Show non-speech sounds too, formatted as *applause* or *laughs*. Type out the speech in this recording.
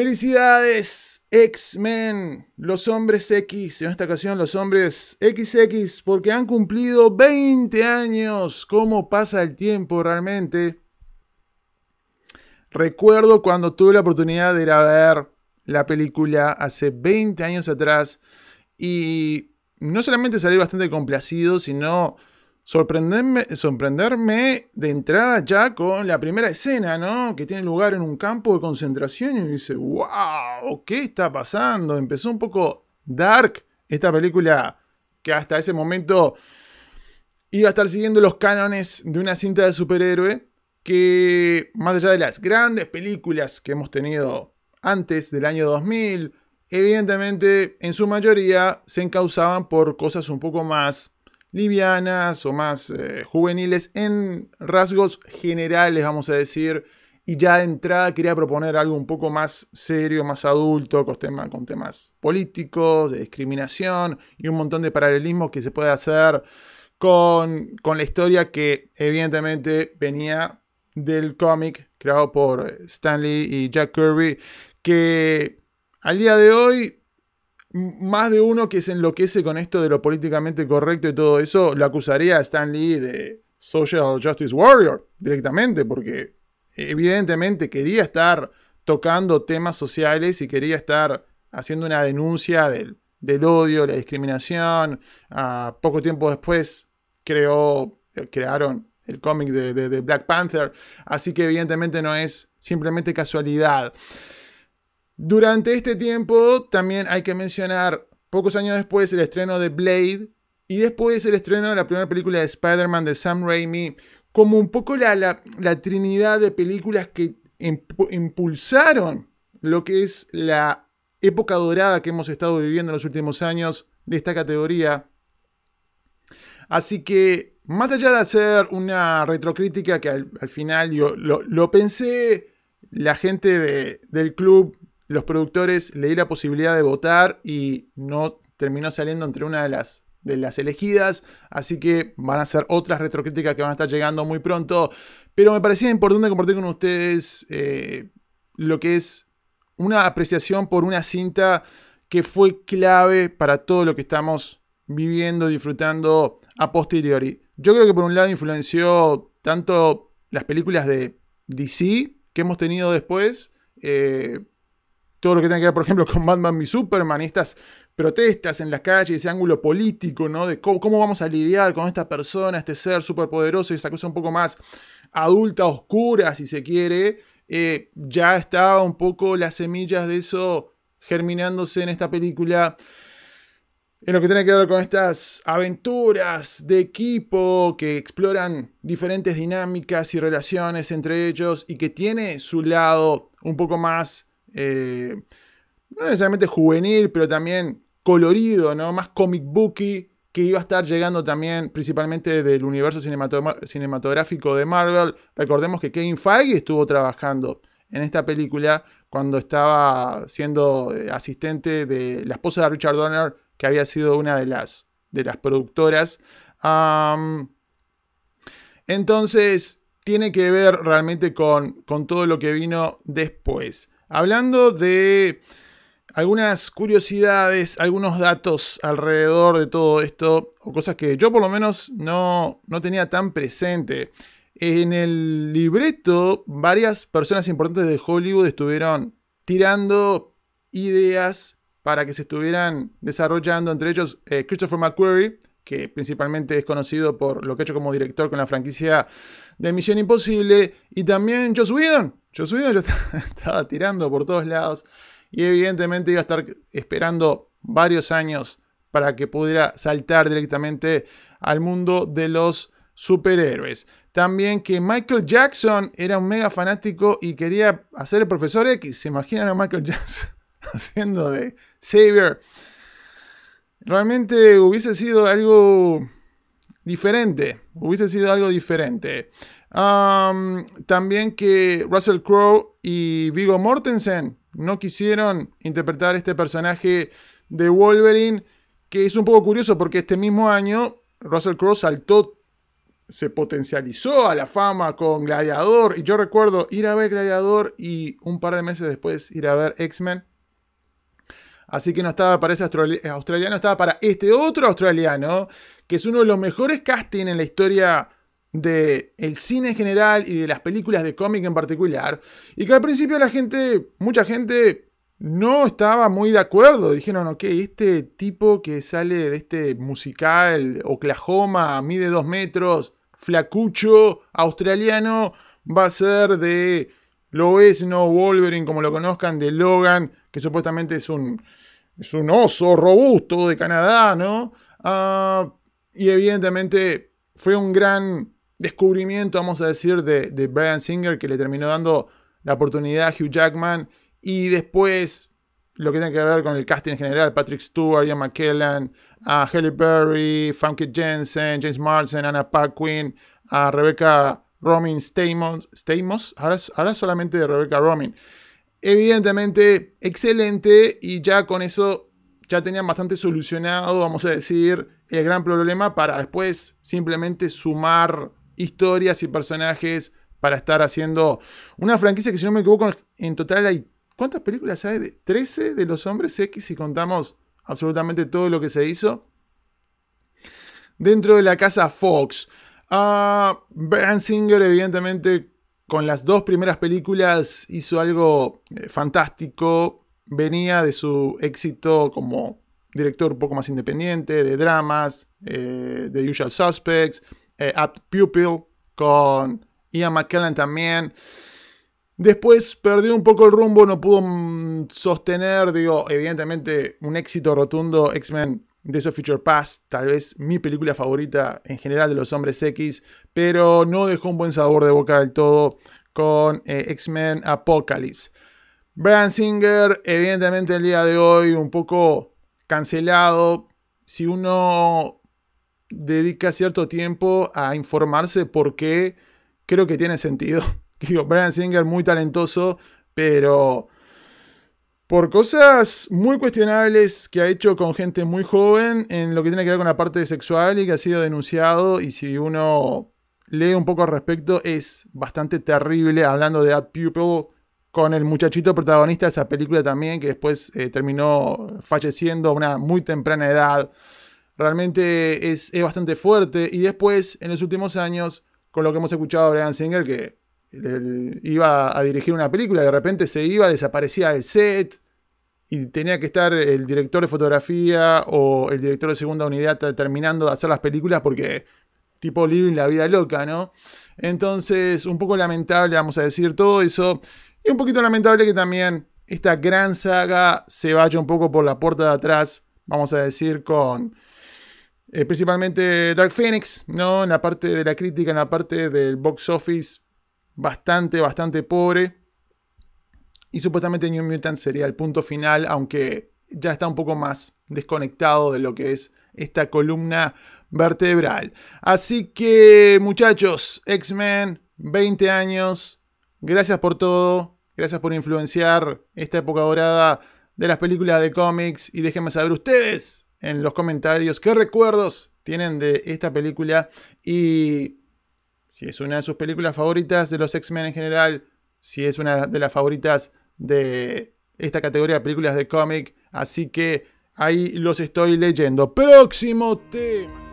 Felicidades, X-Men, los hombres X, en esta ocasión los hombres XX, porque han cumplido 20 años. ¿Cómo pasa el tiempo realmente? Recuerdo cuando tuve la oportunidad de ir a ver la película hace 20 años atrás y no solamente salí bastante complacido, sino Sorprenderme, sorprenderme de entrada ya con la primera escena, ¿no? Que tiene lugar en un campo de concentración y dice, wow, ¿qué está pasando? Empezó un poco dark esta película que hasta ese momento iba a estar siguiendo los cánones de una cinta de superhéroe que, más allá de las grandes películas que hemos tenido antes del año 2000, evidentemente en su mayoría se encauzaban por cosas un poco más livianas o más eh, juveniles en rasgos generales, vamos a decir. Y ya de entrada quería proponer algo un poco más serio, más adulto, con, con temas políticos, de discriminación y un montón de paralelismos que se puede hacer con, con la historia que evidentemente venía del cómic creado por Stanley y Jack Kirby, que al día de hoy más de uno que se enloquece con esto de lo políticamente correcto y todo eso, lo acusaría a Stan Lee de Social Justice Warrior directamente, porque evidentemente quería estar tocando temas sociales y quería estar haciendo una denuncia del, odio, la discriminación. Ah, poco tiempo después creó, eh, crearon el cómic de Black Panther, así que evidentemente no es simplemente casualidad. Durante este tiempo también hay que mencionar, pocos años después, el estreno de Blade y después el estreno de la primera película de Spider-Man de Sam Raimi, como un poco la, la, trinidad de películas que impulsaron lo que es la época dorada que hemos estado viviendo en los últimos años de esta categoría. Así que, más allá de hacer una retrocrítica que al, final yo lo, pensé, la gente del club los productores le di la posibilidad de votar y no terminó saliendo entre una de las de las elegidas, así que van a ser otras retrocríticas que van a estar llegando muy pronto, pero me parecía importante compartir con ustedes eh, lo que es una apreciación por una cinta que fue clave para todo lo que estamos viviendo, disfrutando a posteriori. Yo creo que por un lado influenció tanto las películas de DC que hemos tenido después, eh, todo lo que tiene que ver, por ejemplo, con Batman y Superman, estas protestas en las calles, ese ángulo político, ¿no? De cómo, vamos a lidiar con esta persona, este ser superpoderoso y esa cosa un poco más adulta, oscura, si se quiere, eh, ya está un poco las semillas de eso germinándose en esta película. En lo que tiene que ver con estas aventuras de equipo que exploran diferentes dinámicas y relaciones entre ellos y que tiene su lado un poco más eh, no necesariamente juvenil, pero también colorido, ¿no? Más comic booky, que iba a estar llegando también principalmente del universo cinematográfico de Marvel. Recordemos que Kevin Feige estuvo trabajando en esta película cuando estaba siendo eh, asistente de la esposa de Richard Donner, que había sido una de las, de las productoras. entonces, tiene que ver realmente con todo lo que vino después. Hablando de algunas curiosidades, algunos datos alrededor de todo esto, o cosas que yo por lo menos no, tenía tan presente. En el libreto, varias personas importantes de Hollywood estuvieron tirando ideas para que se estuvieran desarrollando, entre ellos eh, Christopher McQuarrie, que principalmente es conocido por lo que ha hecho como director con la franquicia de Misión Imposible, y también Joss Whedon. Joss Whedon yo *laughs* estaba tirando por todos lados y evidentemente iba a estar esperando varios años para que pudiera saltar directamente al mundo de los superhéroes. También que Michael Jackson era un mega fanático y quería hacer el profesor X. ¿Se imaginan a Michael Jackson *laughs* haciendo de Xavier? Realmente hubiese sido algo diferente. Hubiese sido algo diferente. también que Russell Crowe y Vigo Mortensen no quisieron interpretar este personaje de Wolverine, que es un poco curioso porque este mismo año Russell Crowe saltó, se potencializó a la fama con Gladiador. Y yo recuerdo ir a ver Gladiador y un par de meses después ir a ver X-Men. Así que no estaba para ese eh, australiano, estaba para este otro australiano, que es uno de los mejores castings en la historia del cine en general y de las películas de cómic en particular. Y que al principio la gente, mucha gente, no estaba muy de acuerdo. Dijeron, ok, este tipo que sale de este musical Oklahoma, mide dos metros, flacucho, australiano, va a ser de... Lo es, no Wolverine, como lo conozcan, de Logan, que supuestamente es un es un oso robusto de Canadá, ¿no? Ah, y evidentemente fue un gran descubrimiento, vamos a decir, de, Brian Singer, que le terminó dando la oportunidad a Hugh Jackman. Y después, lo que tiene que ver con el casting en general, Patrick Stewart, Ian McKellen, a Halle Berry, Famke Jensen, James Marsden, Anna Paquin, a Rebecca Romin Stamos, ahora, ahora solamente de Rebecca Romin evidentemente excelente y ya con eso ya tenían bastante solucionado, vamos a decir, el gran problema para después simplemente sumar historias y personajes para estar haciendo una franquicia que si no me equivoco en total hay ¿cuántas películas hay? De 13 de los hombres X si contamos absolutamente todo lo que se hizo dentro de la casa Fox. a ah, Brand Singer evidentemente con las dos primeras películas hizo algo eh, fantástico. Venía de su éxito como director un poco más independiente, de dramas, eh, de Usual Suspects, eh, Pupil, con Ian McKellen también. Después perdió un poco el rumbo, no pudo mm, sostener, digo, evidentemente un éxito rotundo X-Men de esos Future Past, tal vez mi película favorita en general de los hombres X, pero no dejó un buen sabor de boca del todo con eh, X-Men Apocalypse. Brian Singer, evidentemente el día de hoy un poco cancelado. Si uno dedica cierto tiempo a informarse por qué, creo que tiene sentido. *laughs* Digo, Brian Singer muy talentoso, pero por cosas muy cuestionables que ha hecho con gente muy joven en lo que tiene que ver con la parte sexual y que ha sido denunciado y si uno lee un poco al respecto es bastante terrible hablando de Ad Pupil con el muchachito protagonista de esa película también que después eh, terminó falleciendo a una muy temprana edad. Realmente es, es bastante fuerte y después en los últimos años con lo que hemos escuchado de Brian Singer que iba a dirigir una película, de repente se iba, desaparecía el set y tenía que estar el director de fotografía o el director de segunda unidad terminando de hacer las películas porque tipo living la vida loca, ¿no? Entonces, un poco lamentable, vamos a decir todo eso. Y un poquito lamentable que también esta gran saga se vaya un poco por la puerta de atrás, vamos a decir, con eh, principalmente Dark Phoenix, ¿no? En la parte de la crítica, en la parte del box office bastante, bastante pobre. Y supuestamente New Mutant sería el punto final, aunque ya está un poco más desconectado de lo que es esta columna vertebral. Así que muchachos, X-Men, 20 años, gracias por todo, gracias por influenciar esta época dorada de las películas de cómics y déjenme saber ustedes en los comentarios qué recuerdos tienen de esta película y si es una de sus películas favoritas de los X-Men en general, si es una de las favoritas de esta categoría de películas de cómic. Así que ahí los estoy leyendo. Próximo tema.